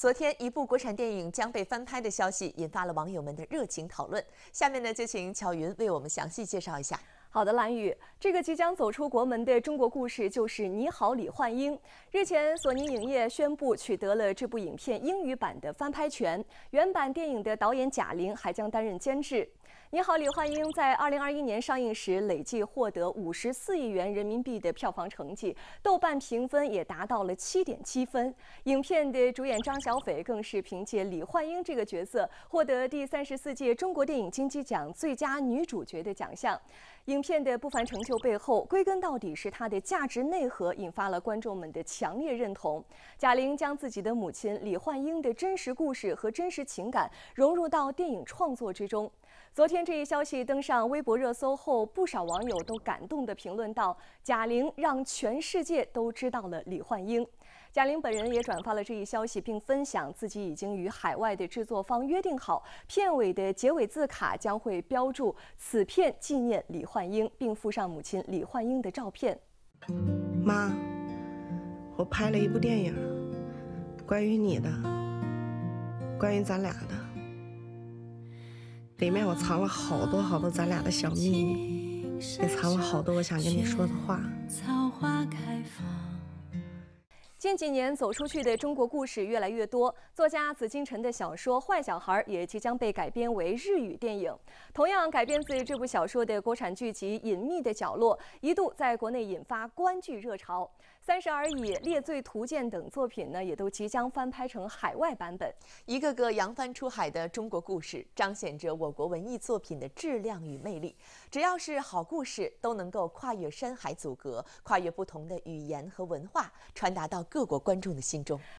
昨天，一部国产电影将被翻拍的消息引发了网友们的热情讨论。下面呢，就请巧云为我们详细介绍一下。好的，蓝宇，这个即将走出国门的中国故事就是《你好，李焕英》。日前，索尼影业宣布取得了这部影片英语版的翻拍权，原版电影的导演贾玲还将担任监制。《你好，李焕英》在二零二一年上映时，累计获得五十四亿元人民币的票房成绩，豆瓣评分也达到了七点七分。影片的主演张小斐更是凭借李焕英这个角色，获得第三十四届中国电影金鸡奖最佳女主角的奖项。影片的不凡成就背后，归根到底是它的价值内核引发了观众们的强烈认同。贾玲将自己的母亲李焕英的真实故事和真实情感融入到电影创作之中。昨天这一消息登上微博热搜后，不少网友都感动的评论道：“贾玲让全世界都知道了李焕英。”贾玲本人也转发了这一消息，并分享自己已经与海外的制作方约定好，片尾的结尾字卡将会标注此片纪念李焕英，并附上母亲李焕英的照片。妈，我拍了一部电影，关于你的，关于咱俩的，里面我藏了好多好多咱俩的小秘密，也藏了好多我想跟你说的话。花开近几年走出去的中国故事越来越多，作家紫金陈的小说《坏小孩》也即将被改编为日语电影。同样改编自这部小说的国产剧集《隐秘的角落》，一度在国内引发观剧热潮。《三十而已》《列罪图鉴》等作品呢，也都即将翻拍成海外版本。一个个扬帆出海的中国故事，彰显着我国文艺作品的质量与魅力。只要是好故事，都能够跨越山海阻隔，跨越不同的语言和文化，传达到。各国观众的心中。